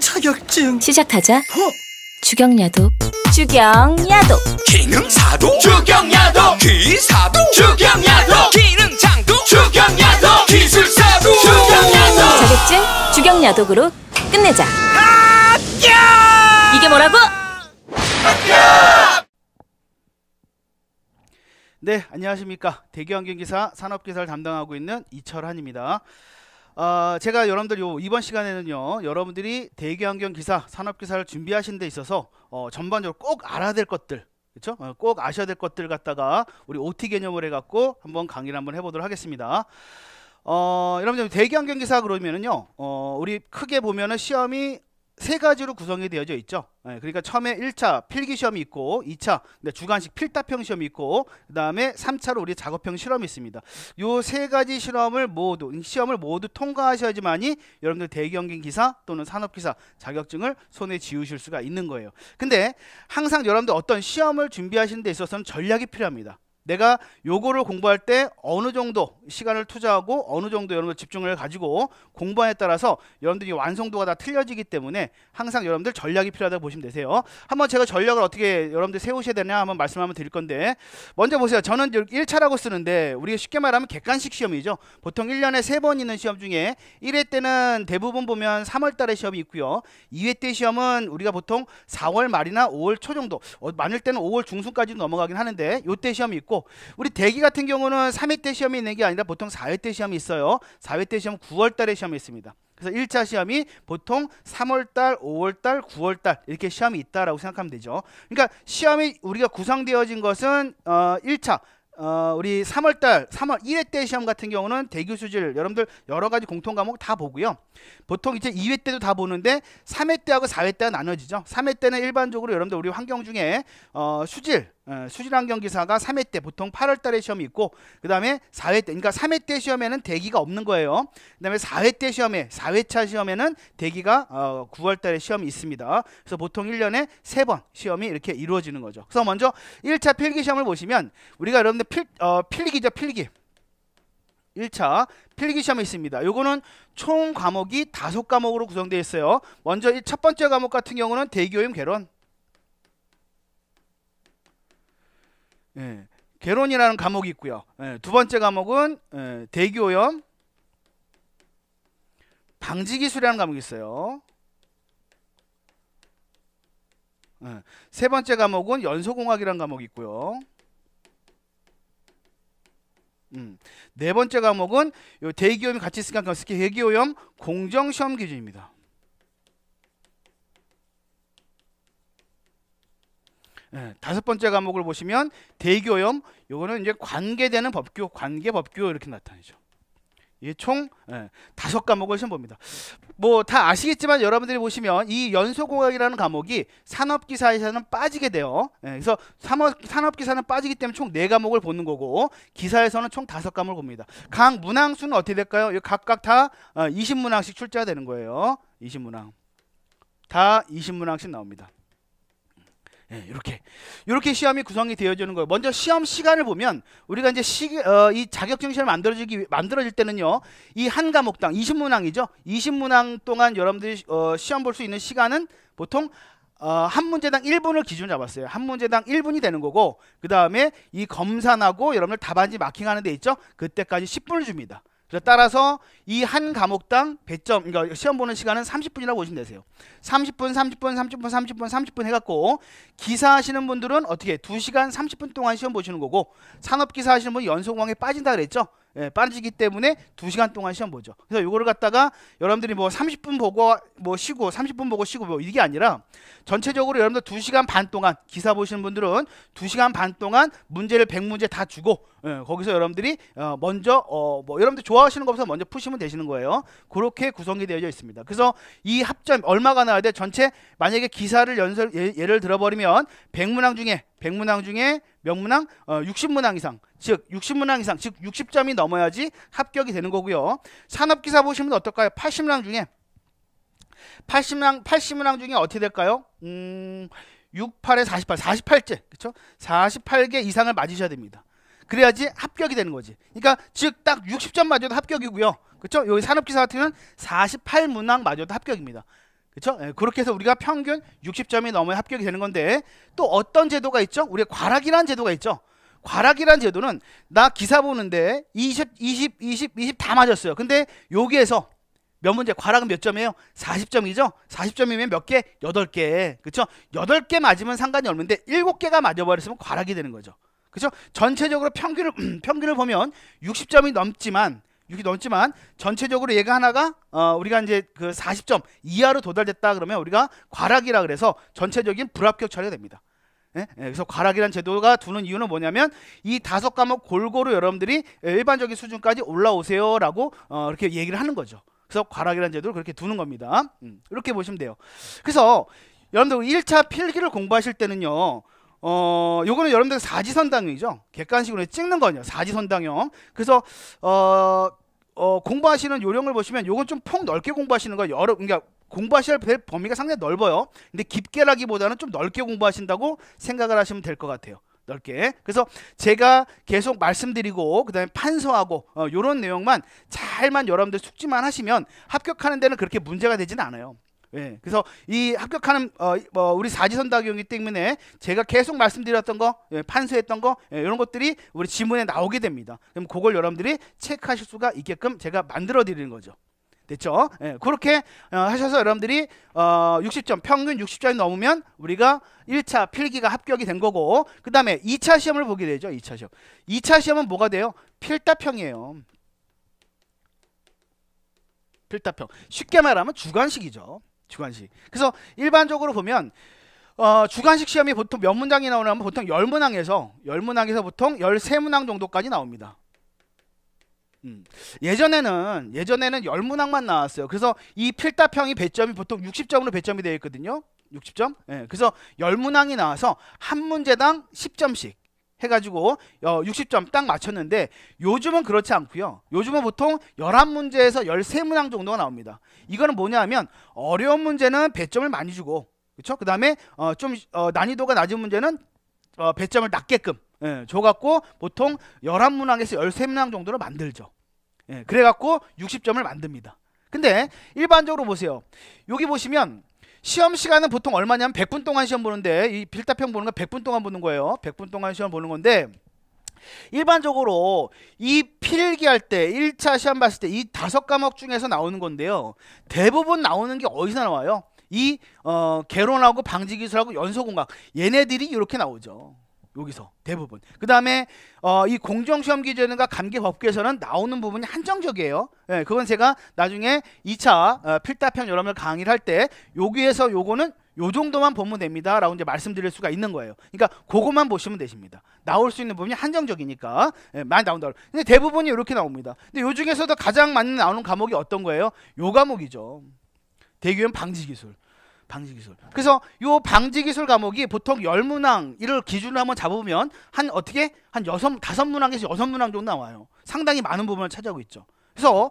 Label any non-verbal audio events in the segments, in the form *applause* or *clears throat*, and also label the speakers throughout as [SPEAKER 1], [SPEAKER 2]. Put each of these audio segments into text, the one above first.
[SPEAKER 1] 자격증 시작하자 어? 주경야도 주경야도 기능사도 주경야도 기사도 주경야도 기능장도 주경야도 기술사도 주경야도 자격증 주경야독으로 끝내자 합 이게 뭐라고? 합 네, 안녕하십니까. 대기환경기사 산업기사를 담당하고 있는 이철한입니다. 어, 제가 여러분들 요 이번 시간에는요 여러분들이 대기환경 기사 산업 기사를 준비하신 데 있어서 어, 전반적으로 꼭 알아야 될 것들 그렇죠? 어, 꼭 아셔야 될 것들 갖다가 우리 OT 개념을 해갖고 한번 강의를 한번 해보도록 하겠습니다. 어, 여러분들 대기환경 기사 그러면은요 어, 우리 크게 보면은 시험이 세 가지로 구성이 되어져 있죠. 네, 그러니까 처음에 1차 필기 시험이 있고 2차 주관식 필답형 시험이 있고 그 다음에 3차로 우리 작업형 실험이 있습니다. 요 세 가지 실험을 모두 시험을 모두 통과하셔야지만이 여러분들 대기긴 기사 또는 산업기사 자격증을 손에 지우실 수가 있는 거예요. 근데 항상 여러분들 어떤 시험을 준비하시는 데 있어서는 전략이 필요합니다. 내가 요거를 공부할 때 어느 정도 시간을 투자하고 어느 정도 여러분들 집중을 가지고 공부에 따라서 여러분들이 완성도가 다 틀려지기 때문에 항상 여러분들 전략이 필요하다고 보시면 되세요. 한번 제가 전략을 어떻게 여러분들 세우셔야 되냐 한번 말씀 한번 드릴 건데 먼저 보세요. 저는 1차라고 쓰는데 우리가 쉽게 말하면 객관식 시험이죠. 보통 1년에 3번 있는 시험 중에 1회 때는 대부분 보면 3월 달에 시험이 있고요. 2회 때 시험은 우리가 보통 4월 말이나 5월 초 정도 어, 많을 때는 5월 중순까지 넘어가긴 하는데 요 때 시험이 있고 우리 대기 같은 경우는 3회 때 시험이 있는 게 아니라 보통 4회 때 시험이 있어요. 4회 때 시험 9월 달에 시험이 있습니다. 그래서 1차 시험이 보통 3월달, 5월달, 9월달 이렇게 시험이 있다라고 생각하면 되죠. 그러니까 시험이 우리가 구성되어진 것은 어, 1차 어, 우리 3월달, 3월 1회 때 시험 같은 경우는 대기수질 여러분들 여러 가지 공통 과목 다 보고요. 보통 이제 2회 때도 다 보는데 3회 때하고 4회 때가 나눠지죠. 3회 때는 일반적으로 여러분들 우리 환경 중에 어, 수질 어, 수질환경 기사가 3회 때 보통 8월 달에 시험이 있고 그 다음에 4회 때 그러니까 3회 때 시험에는 대기가 없는 거예요. 그 다음에 4회 때 시험에 4회차 시험에는 대기가 어, 9월 달에 시험이 있습니다. 그래서 보통 1년에 3번 시험이 이렇게 이루어지는 거죠. 그래서 먼저 1차 필기 시험을 보시면 우리가 여러분들 필, 어, 필기죠 필기 1차 필기 시험이 있습니다. 요거는 총 과목이 다섯 과목으로 구성되어 있어요. 먼저 첫 번째 과목 같은 경우는 대기오염 개론 예, 개론이라는 과목이 있고요. 예, 두 번째 과목은 예, 대기오염 방지 기술이라는 과목이 있어요. 예, 세 번째 과목은 연소공학이라는 과목이 있고요. 음. 네 번째 과목은 대기오염이 같이 있으니까 대기오염 공정시험 기준입니다. 예, 다섯 번째 과목을 보시면 대교염 요거는 이제 관계되는 법규, 관계 법규 이렇게 나타내죠. 이총 예, 다섯 과목을 시험 봅니다. 뭐 다 아시겠지만 여러분들이 보시면 이 연소공학이라는 과목이 산업기사에서는 빠지게 돼요. 예, 그래서 산업기사는 빠지기 때문에 총 네 과목을 보는 거고 기사에서는 총 다섯 과목을 봅니다. 각 문항 수는 어떻게 될까요? 각각 다 20문항씩 어, 출제가 되는 거예요. 20문항. 다 20문항씩 나옵니다. 네, 이렇게 이렇게 시험이 구성이 되어지는 거예요. 먼저 시험 시간을 보면 우리가 이제 시, 어, 이 자격증 시험 만들어지기 만들어질 때는요. 이 한 과목당 20문항이죠. 20문항 동안 여러분들이 어, 시험 볼 수 있는 시간은 보통 어, 한 문제당 1분을 기준 잡았어요. 한 문제당 1분이 되는 거고 그 다음에 이 검산하고 여러분들 답안지 마킹하는 데 있죠. 그때까지 10분을 줍니다. 그래서 따라서 이 한 과목당 배점 그러니까 시험 보는 시간은 30분이라고 보시면 되세요. 30분, 30분, 30분, 30분, 30분 해갖고 기사 하시는 분들은 어떻게 2시간 30분 동안 시험 보시는 거고 산업기사 하시는 분 연속왕에 빠진다 그랬죠. 예, 빠지기 때문에 2시간 동안 시험 보죠. 그래서 이거를 갖다가 여러분들이 뭐 30분 보고 뭐 쉬고 30분 보고 쉬고 뭐 이게 아니라 전체적으로 여러분들 2시간 반 동안 기사 보시는 분들은 2시간 반 동안 문제를 100문제 다 주고 예, 거기서 여러분들이 어, 먼저 어, 뭐 여러분들 좋아하시는 것부터 먼저 푸시면 되시는 거예요. 그렇게 구성이 되어져 있습니다. 그래서 이 합점 얼마가 나와야 돼? 전체 만약에 기사를 연설 예, 예를 들어버리면 100문항 중에 100문항 중에 몇 문항? 어, 60문항 이상. 즉 60문항 이상. 즉 60점이 넘어야지 합격이 되는 거고요. 산업기사 보시면 어떨까요? 80문항 중에 80문항 80문항 중에 어떻게 될까요? 음 68에 48, 4 8째 그렇죠? 48개 이상을 맞으셔야 됩니다. 그래야지 합격이 되는 거지. 그러니까 즉 딱 60점 맞아도 합격이고요. 그렇죠? 여기 산업기사 같은 경우는 48문항 맞아도 합격입니다. 그렇죠? 그렇게 해서 우리가 평균 60점이 넘어야 합격이 되는 건데 또 어떤 제도가 있죠? 우리 과락이라는 제도가 있죠. 과락이라는 제도는 나 기사 보는데 20, 20, 20, 20 다 맞았어요. 근데 여기에서 몇 문제 과락은 몇 점이에요? 40점이죠. 40점이면 몇 개? 8개. 그렇죠? 8개 맞으면 상관이 없는데 7개가 맞아 버렸으면 과락이 되는 거죠. 그렇죠? 전체적으로 평균을 *clears throat* 평균을 보면 60점이 넘지만 6이 넘지만 전체적으로 얘가 하나가 어, 우리가 이제 그 40점 이하로 도달됐다 그러면 우리가 과락이라 그래서 전체적인 불합격 처리가 됩니다. 예? 예? 그래서 과락이란 제도가 두는 이유는 뭐냐면 이 다섯 과목 골고루 여러분들이 일반적인 수준까지 올라오세요라고 어, 이렇게 얘기를 하는 거죠. 그래서 과락이란 제도를 그렇게 두는 겁니다. 음, 이렇게 보시면 돼요. 그래서 여러분들 1차 필기를 공부하실 때는요. 어, 요거는 여러분들 사지선당형이죠. 객관식으로 찍는 거냐. 사지선당형. 그래서 어, 어, 공부하시는 요령을 보시면 요건 좀 폭 넓게 공부하시는 거 여러 그러니까 공부하실 범위가 상당히 넓어요. 근데 깊게라기보다는 좀 넓게 공부하신다고 생각을 하시면 될 것 같아요. 넓게. 그래서 제가 계속 말씀드리고 그다음에 판서하고 어, 요런 내용만 잘만 여러분들 숙지만 하시면 합격하는 데는 그렇게 문제가 되진 않아요. 예. 그래서 이 합격하는 어, 뭐 우리 사지선다경이기 때문에 제가 계속 말씀드렸던 거, 예, 판수했던 거 예, 이런 것들이 우리 지문에 나오게 됩니다. 그럼 그걸 여러분들이 체크하실 수가 있게끔 제가 만들어 드리는 거죠. 됐죠? 예, 그렇게 어, 하셔서 여러분들이 어, 60점 평균 60점이 넘으면 우리가 1차 필기가 합격이 된 거고 그 다음에 2차 시험을 보게 되죠. 2차 시험. 2차 시험은 뭐가 돼요? 필답형이에요. 필답형. 쉽게 말하면 주관식이죠. 주관식. 그래서 일반적으로 보면 어, 주관식 시험이 보통 몇 문장이 나오냐면 보통 열문항에서열문항에서 보통 열세문항 정도까지 나옵니다. 음. 예전에는 예전에는 열문항만 나왔어요. 그래서 이 필답형이 배점이 보통 60점으로 배점이 되어 있거든요. 60점? 예. 그래서 열문항이 나와서 한 문제당 10점씩 해가지고 60점 어, 딱 맞췄는데 요즘은 그렇지 않고요. 요즘은 보통 11문제에서 13문항 정도가 나옵니다. 이거는 뭐냐면 하 어려운 문제는 배점을 많이 주고 그렇죠? 그 다음에 어, 좀 어, 난이도가 낮은 문제는 어, 배점을 낮게끔 예, 줘갖고 보통 11문항에서 13문항 정도로 만들죠. 예, 그래갖고 60점을 만듭니다. 근데 일반적으로 보세요. 여기 보시면 시험 시간은 보통 얼마냐면 100분 동안 시험 보는데 이 필답형 보는 건 100분 동안 보는 거예요. 100분 동안 시험 보는 건데 일반적으로 이 필기할 때 1차 시험 봤을 때 이 다섯 과목 중에서 나오는 건데요. 대부분 나오는 게 어디서 나와요? 이 어, 개론하고 방지기술하고 연소공학 얘네들이 이렇게 나오죠. 여기서 대부분. 그 다음에 어, 이 공정시험 기준과 감기법규에서는 나오는 부분이 한정적이에요. 예, 그건 제가 나중에 2차 어, 필답형 여러분 강의를 할 때 여기에서 요거는 요 정도만 보면 됩니다. 라고 이제 말씀드릴 수가 있는 거예요. 그러니까 그거만 보시면 되십니다. 나올 수 있는 부분이 한정적이니까 예, 많이 나온다. 근데 대부분이 이렇게 나옵니다. 근데 요 중에서도 가장 많이 나오는 과목이 어떤 거예요? 요 과목이죠. 대기업 방지기술. 방지기술. 그래서 이 방지기술 과목이 보통 열문항 이를 기준으로 한번 잡으면 한 어떻게 한 여섯 다섯 문항에서 여섯 문항 정도 나와요. 상당히 많은 부분을 차지하고 있죠. 그래서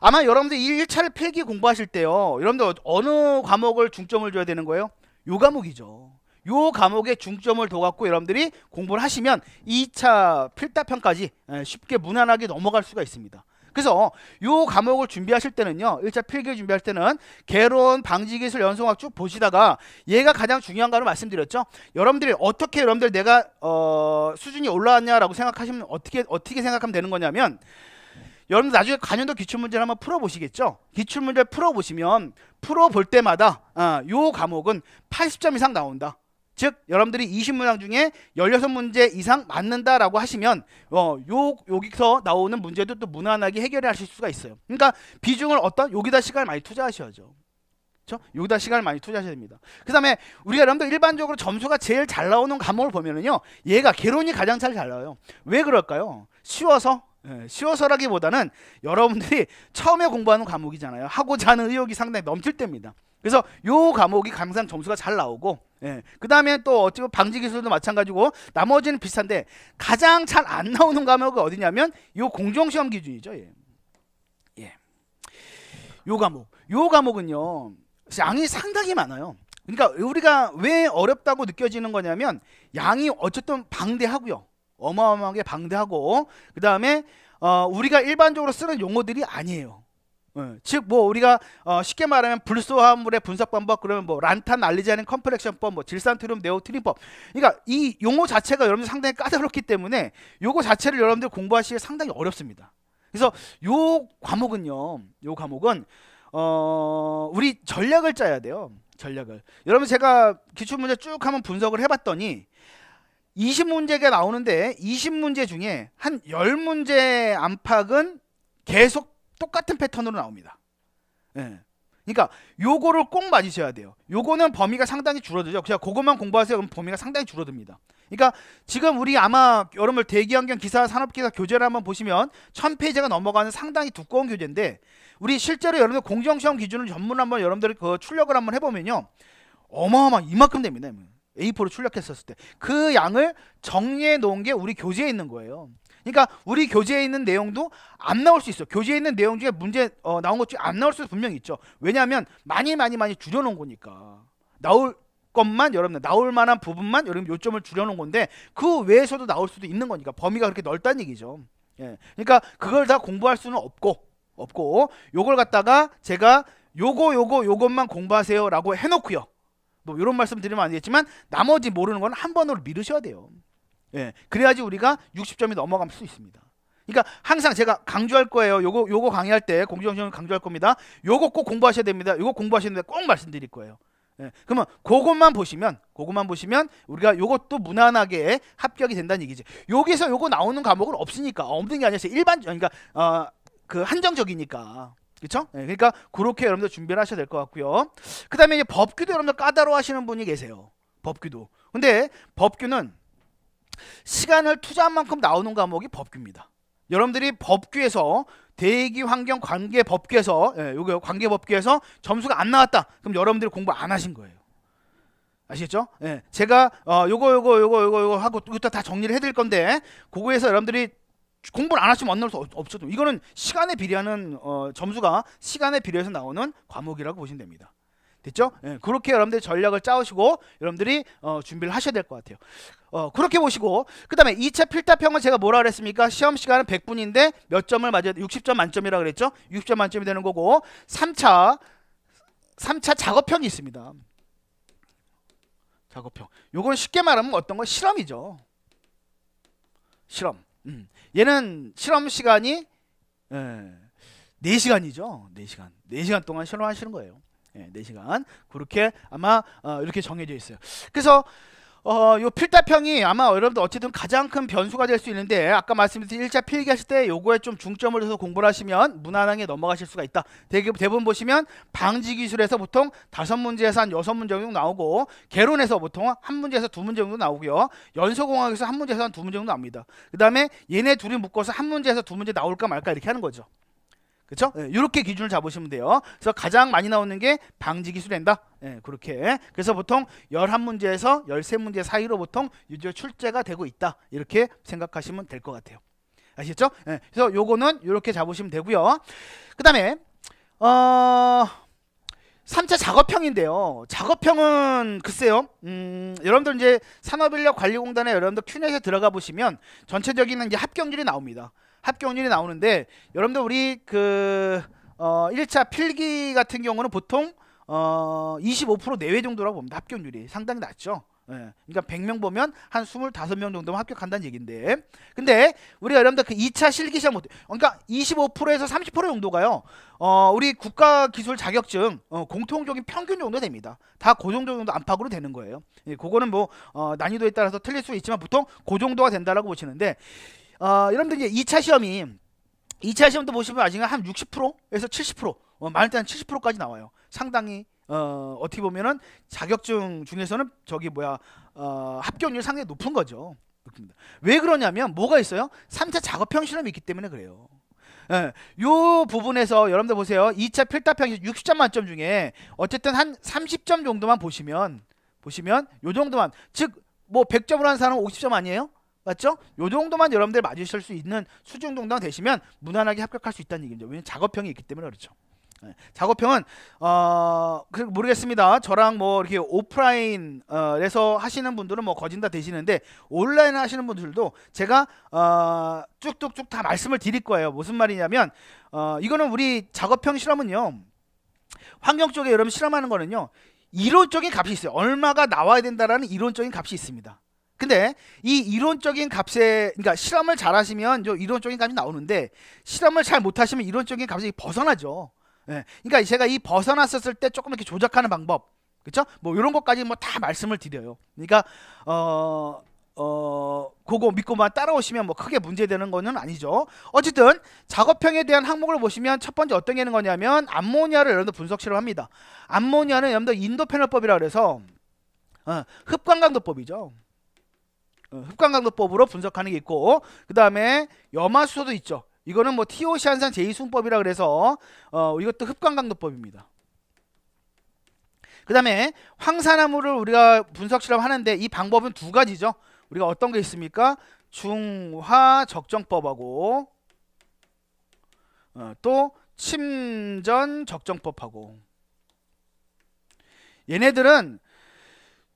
[SPEAKER 1] 아마 여러분들 1차를 필기 공부하실 때요. 여러분들 어, 어느 과목을 중점을 줘야 되는 거예요? 요 과목이죠. 요 과목에 중점을 둬갖고 여러분들이 공부를 하시면 2차 필답편까지 예, 쉽게 무난하게 넘어갈 수가 있습니다. 그래서 요 과목을 준비하실 때는요. 1차 필기 준비할 때는 개론, 방지기술, 연속학 쭉 보시다가 얘가 가장 중요한 가를 말씀드렸죠. 여러분들이 어떻게 여러분들 내가 어, 수준이 올라왔냐라고 생각하시면 어떻게 어떻게 생각하면 되는 거냐면 여러분 나중에 관연도 기출문제를 한번 풀어보시겠죠? 기출문제 풀어보시면 풀어볼 때마다 어, 요 과목은 80점 이상 나온다. 즉 여러분들이 20문항 중에 16문제 이상 맞는다라고 하시면 어, 요 여기서 나오는 문제도 또 무난하게 해결 하실 수가 있어요. 그러니까 비중을 어떤 여기다 시간을 많이 투자하셔야죠. 그렇죠? 여기다 시간을 많이 투자하셔야 됩니다. 그다음에 우리 여러분들 일반적으로 점수가 제일 잘 나오는 과목을 보면은요. 얘가 개론이 가장 잘 나와요. 왜 그럴까요? 쉬워서 예, 쉬워서라기보다는 여러분들이 처음에 공부하는 과목이잖아요. 하고자 하는 의욕이 상당히 넘칠 때입니다. 그래서 요 과목이 항상 점수가 잘 나오고 예. 그다음에 또 어찌 보면 방지 기술도 마찬가지고 나머지는 비슷한데 가장 잘 안 나오는 과목이 어디냐면 요 공정 시험 기준이죠. 예. 예. 요 과목. 요 과목은요. 양이 상당히 많아요. 그러니까 우리가 왜 어렵다고 느껴지는 거냐면 양이 어쨌든 방대하고요. 어마어마하게 방대하고 그 다음에 어, 우리가 일반적으로 쓰는 용어들이 아니에요. 어, 예, 즉뭐 우리가 어, 쉽게 말하면 불소화물의 분석 방법 그러면 뭐 란탄 알리지 않은 컴플렉션법뭐 질산트륨 네오트린법 그니까이 용어 자체가 여러분들 상당히 까다롭기 때문에 요거 자체를 여러분들 공부하시기 상당히 어렵습니다. 그래서 요 과목은요. 요 과목은 어, 우리 전략을 짜야 돼요. 전략을. 여러분 제가 기출문제 쭉 한번 분석을 해봤더니 20문제가 나오는데 20문제 중에 한 10문제 안팎은 계속 똑같은 패턴으로 나옵니다. 예. 그러니까 요거를 꼭 맞으셔야 돼요. 요거는 범위가 상당히 줄어들죠. 그냥 그것만 공부하세요. 그럼 범위가 상당히 줄어듭니다. 그러니까 지금 우리 아마 여러분 대기환경 기사 산업기사 교재를 한번 보시면 1000페이지가 넘어가는 상당히 두꺼운 교재인데 우리 실제로 여러분들 공정시험 기준을 전문 한번 여러분들 그 출력을 한번 해보면요. 어마어마 이만큼 됩니다. A4로 출력했었을 때 그 양을 정리해 놓은 게 우리 교재에 있는 거예요. 그러니까 우리 교재에 있는 내용도 안 나올 수 있어. 교재에 있는 내용 중에 문제 어, 나온 것 중에 안 나올 수도 분명히 있죠. 왜냐하면 많이 많이 많이 줄여놓은 거니까 나올 것만 여러분 나올 만한 부분만 여러분 요점을 줄여놓은 건데 그 외에서도 나올 수도 있는 거니까 범위가 그렇게 넓다는 얘기죠. 예. 그러니까 그걸 다 공부할 수는 없고 없고 요걸 갖다가 제가 요거 요거 요것만 공부하세요라고 해놓고요. 뭐 이런 말씀 드리면 안 되겠지만 나머지 모르는 건 한 번으로 미루셔야 돼요. 예. 그래야지 우리가 60점이 넘어갈 수 있습니다. 그러니까 항상 제가 강조할 거예요. 요거 요거 강의할 때 공정정을 강조할 겁니다. 요거 꼭 공부하셔야 됩니다. 요거 공부하시는데 꼭 말씀드릴 거예요. 예, 그러면 그것만 보시면 그것만 보시면 우리가 요것도 무난하게 합격이 된다는 얘기지. 여기서 요거 나오는 과목은 없으니까 없는 게 아니라 일반 그러니까 어, 그 한정적이니까 그렇죠? 네, 그러니까 그렇게 여러분들 준비를 하셔야 될 것 같고요. 그 다음에 이제 법규도 여러분들 까다로워 하시는 분이 계세요. 법규도. 근데 법규는 시간을 투자한 만큼 나오는 과목이 법규입니다. 여러분들이 법규에서 대기 환경 관계 법규에서 예, 관계 법규에서 점수가 안 나왔다. 그럼 여러분들이 공부 안 하신 거예요. 아시겠죠? 예. 제가 어거 요거 요거 요거 요거 하고 이것도 다 정리를 해드릴 건데 그거에서 여러분들이 공부를 안 하시면 안 나올 수 없죠. 이거는 시간에 비례하는 어, 점수가 시간에 비례해서 나오는 과목이라고 보시면 됩니다. 됐죠? 예, 그렇게 여러분들 전략을 짜오시고 여러분들이 어, 준비를 하셔야 될 것 같아요. 어, 그렇게 보시고 그 다음에 2차 필답형은 제가 뭐라 그랬습니까? 시험 시간은 100분인데 몇 점을 맞아야 60점 만점이라 그랬죠? 60점 만점이 되는 거고 3차 3차 작업형이 있습니다. 작업형. 요건 쉽게 말하면 어떤 거? 실험이죠. 실험. 음. 얘는 실험 시간이 예, 4시간이죠. 4시간. 4시간 동안 실험하시는 거예요. 예, 4시간. 그렇게 아마 어, 이렇게 정해져 있어요. 그래서 어, 요 필답형이 아마 여러분들 어쨌든 가장 큰 변수가 될 수 있는데 아까 말씀드린 1차 필기하실 때 요거에 좀 중점을 둬서 공부를 하시면 무난하게 넘어가실 수가 있다. 대개, 대부분 보시면 방지 기술에서 보통 다섯 문제에서 한 여섯 문제 정도 나오고 개론에서 보통 한 문제에서 두 문제 정도 나오고요. 연소공학에서 한 문제에서 한 두 문제 정도 나옵니다. 그 다음에 얘네 둘이 묶어서 한 문제에서 두 문제 나올까 말까 이렇게 하는 거죠. 그렇죠? 이렇게 예, 기준을 잡으시면 돼요. 그래서 가장 많이 나오는 게 방지 기술된다. 예, 그렇게. 그래서 보통 11문제에서 13문제 사이로 보통 유저 출제가 되고 있다. 이렇게 생각하시면 될 것 같아요. 아시겠죠? 예, 그래서 요거는 이렇게 잡으시면 되고요. 그 다음에 어... 3차 작업형인데요. 작업형은 글쎄요. 음, 여러분들 이제 산업인력관리공단에 여러분들 큐넷에 들어가 보시면 전체적인 이제 합격률이 나옵니다. 합격률이 나오는데 여러분들 우리 그 어, 1차 필기 같은 경우는 보통 어, 25% 내외 정도라고 봅니다. 합격률이 상당히 낮죠. 예. 그러니까 100명 보면 한 25명 정도면 합격한다는 얘기인데 근데 우리 여러분들 그 2차 실기시험 못 그러니까 25%에서 30% 정도가요 어 우리 국가기술자격증 어, 공통적인 평균 정도 됩니다 다고 정도 정도 안팎으로 되는 거예요 예, 그거는 뭐 어, 난이도에 따라서 틀릴 수 있지만 보통 그 정도가 된다라고 보시는데 어, 여러분들 이제 2차 시험이 2차 시험도 보시면 아직 한 60%에서 70% 어, 많을 때한 70%까지 나와요. 상당히 어, 어떻게 보면은 자격증 중에서는 저기 뭐야 어, 합격률 상당히 높은 거죠. 그습니다왜 그러냐면 뭐가 있어요? 3차 작업형 시험이 있기 때문에 그래요. 예, 요 부분에서 여러분들 보세요. 2차 필답형 60점 만점 중에 어쨌든 한 30점 정도만 보시면 보시면 요 정도만 즉 뭐 100점으로 한 사람은 50점 아니에요? 맞죠? 요 정도만 여러분들 맞으실 수 있는 수중 동당 되시면 무난하게 합격할 수 있다는 얘기입니다. 왜냐면 작업형이 있기 때문에 그렇죠. 네. 작업형은 어 모르겠습니다. 저랑 뭐 이렇게 오프라인에서 하시는 분들은 뭐 거진 다 되시는데 온라인 하시는 분들도 제가 어 쭉쭉쭉 다 말씀을 드릴 거예요. 무슨 말이냐면 어 이거는 우리 작업형 실험은요. 환경 쪽에 여러분 실험하는 거는요. 이론적인 값이 있어요. 얼마가 나와야 된다라는 이론적인 값이 있습니다. 근데 이 이론적인 값에 그러니까 실험을 잘 하시면 저 이론적인 값이 나오는데 실험을 잘 못하시면 이론적인 값이 벗어나죠. 예. 그러니까 제가 이 벗어났었을 때 조금 이렇게 조작하는 방법, 그렇뭐 이런 것까지 뭐 다 말씀을 드려요. 그러니까 어. 어, 그거 믿고만 따라오시면 뭐 크게 문제되는 거는 아니죠. 어쨌든 작업형에 대한 항목을 보시면 첫 번째 어떤 게 있는 거냐면 암모니아를 여러분들 분석 실험합니다. 암모니아는 여러분들 인도 패널법이라 그래서 어, 흡관강도법이죠. 흡강강도법으로 분석하는 게 있고 그 다음에 염화수소도 있죠. 이거는 뭐 TOC 한산 제2순법이라 그래서 어, 이것도 흡강강도법입니다. 그 다음에 황산화물을 우리가 분석실험 하는데 이 방법은 두 가지죠. 우리가 어떤 게 있습니까? 중화적정법하고 어, 또 침전적정법하고 얘네들은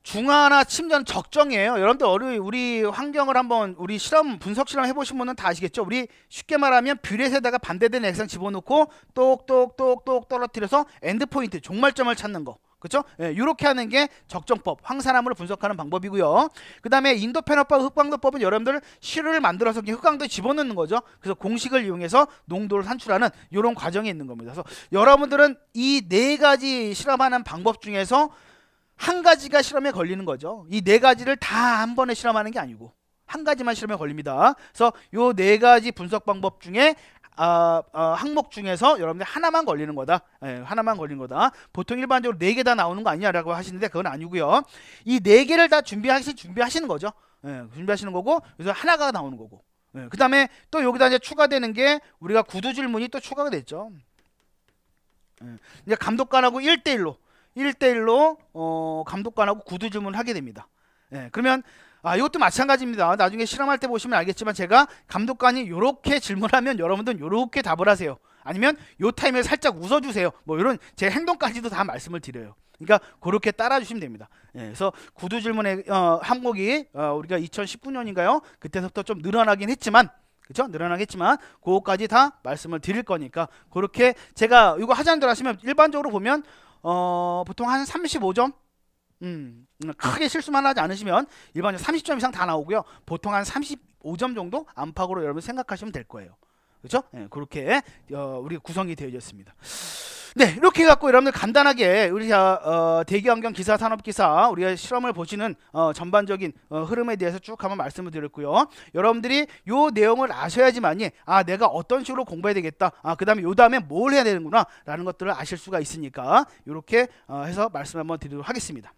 [SPEAKER 1] 중화나 침전 적정이에요. 여러분들 어려 우리 환경을 한번 우리 실험 분석 실험 해보신 분은 다 아시겠죠. 우리 쉽게 말하면 뷰렛에다가 반대되는 액상 집어넣고 똑똑똑똑 떨어뜨려서 엔드포인트 종말점을 찾는 거. 그렇죠? 예, 이렇게 하는 게 적정법, 황산암을 분석하는 방법이고요. 그 다음에 인도 페너법, 흑광도법은 여러분들 실을 만들어서 흑광도 집어넣는 거죠. 그래서 공식을 이용해서 농도를 산출하는 이런 과정이 있는 겁니다. 그래서 여러분들은 이 네 가지 실험하는 방법 중에서 한 가지가 실험에 걸리는 거죠. 이 네 가지를 다 한 번에 실험하는 게 아니고 한 가지만 실험에 걸립니다. 그래서 요 네 가지 분석 방법 중에 어, 어, 항목 중에서 여러분들 하나만 걸리는 거다. 예, 하나만 걸린 거다. 보통 일반적으로 네 개 다 나오는 거 아니냐라고 하시는데 그건 아니고요. 이 네 개를 다 준비하시 준비하시는 거죠. 예, 준비하시는 거고 그래서 하나가 나오는 거고. 예, 그다음에 또 여기다 이제 추가되는 게 우리가 구두 질문이 또 추가가 됐죠. 예, 이제 감독관하고 1대1로 1대1로 어, 감독관하고 구두 질문을 하게 됩니다. 예, 그러면 아, 이것도 마찬가지입니다. 나중에 실험할 때 보시면 알겠지만 제가 감독관이 이렇게 질문하면 여러분들은 이렇게 답을 하세요. 아니면 요 타임에 살짝 웃어주세요. 뭐 이런 제 행동까지도 다 말씀을 드려요. 그러니까 그렇게 따라주시면 됩니다. 예, 그래서 구두 질문의 어, 항목이 어, 우리가 2019년인가요? 그때서부터 좀 늘어나긴 했지만 그죠? 늘어나겠지만 그거까지 다 말씀을 드릴 거니까 그렇게 제가 이거 하지 않더라 하시면 일반적으로 보면 어, 보통 한 35점? 음, 크게 실수만 하지 않으시면 일반적으로 30점 이상 다 나오고요. 보통 한 35점 정도 안팎으로 여러분 생각하시면 될 거예요. 그렇죠? 네, 그렇게 어, 우리 가 구성이 되어졌습니다. 네, 이렇게 해갖고 여러분들 간단하게 우리 어, 어, 대기환경 기사, 산업기사 우리가 실험을 보시는 어, 전반적인 어, 흐름에 대해서 쭉 한번 말씀을 드렸고요. 여러분들이 요 내용을 아셔야지만이 아 내가 어떤 식으로 공부해야 되겠다. 아 그다음에 요 다음에 뭘 해야 되는구나 라는 것들을 아실 수가 있으니까 이렇게 어, 해서 말씀 한번 드리도록 하겠습니다.